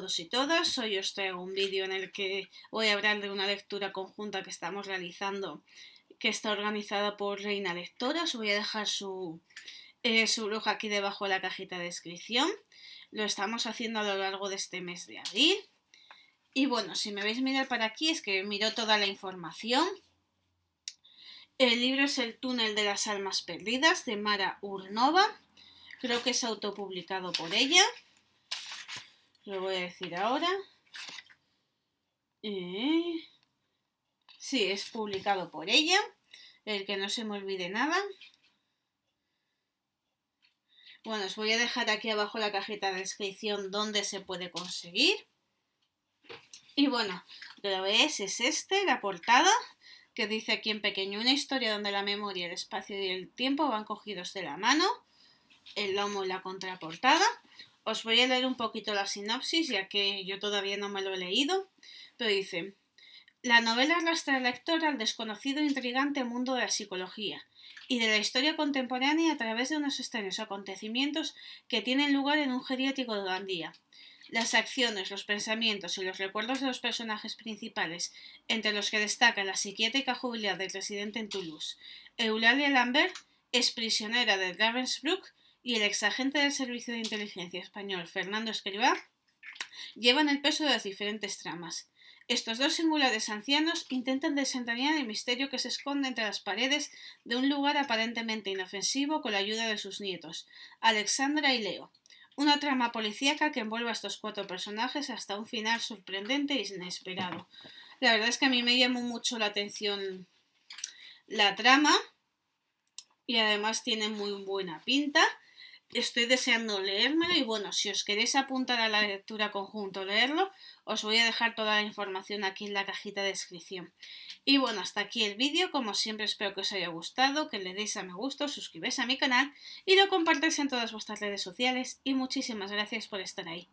todos y todas. Hoy os traigo un vídeo en el que voy a hablar de una lectura conjunta que estamos realizando, que está organizada por Reina Lectora. Os voy a dejar su, eh, su blog aquí debajo en la cajita de descripción. Lo estamos haciendo a lo largo de este mes de abril. Y bueno, si me veis mirar para aquí es que miro toda la información. El libro es El túnel de las almas perdidas de Mara Urnova. Creo que es autopublicado por ella. Lo voy a decir ahora. sí, es publicado por ella. El que no se me olvide nada. Bueno, os voy a dejar aquí abajo la cajita de descripción donde se puede conseguir. Y bueno, lo es este, la portada, que dice aquí en pequeño una historia donde la memoria, el espacio y el tiempo van cogidos de la mano, el lomo y la contraportada. Os voy a leer un poquito la sinopsis, ya que yo todavía no me lo he leído, pero dice, la novela arrastra al lector al desconocido e intrigante mundo de la psicología y de la historia contemporánea a través de unos extraños acontecimientos que tienen lugar en un geriátrico de Gandía. Las acciones, los pensamientos y los recuerdos de los personajes principales, entre los que destaca la psiquiátrica jubilada del residente en Toulouse, Eulalia Lambert, es prisionera de Ravensbrück y el exagente del Servicio de Inteligencia Español, Fernando Escribá, llevan el peso de las diferentes tramas. Estos dos singulares ancianos intentan desentrañar el misterio que se esconde entre las paredes de un lugar aparentemente inofensivo con la ayuda de sus nietos, Alexandra y Leo. Una trama policíaca que envuelve a estos cuatro personajes hasta un final sorprendente e inesperado. La verdad es que a mí me llamó mucho la atención la trama y además tiene muy buena pinta estoy deseando leérmelo y bueno, si os queréis apuntar a la lectura conjunto, leerlo, os voy a dejar toda la información aquí en la cajita de descripción. Y bueno, hasta aquí el vídeo, como siempre espero que os haya gustado, que le deis a me gusta, os suscribáis a mi canal y lo compartáis en todas vuestras redes sociales y muchísimas gracias por estar ahí.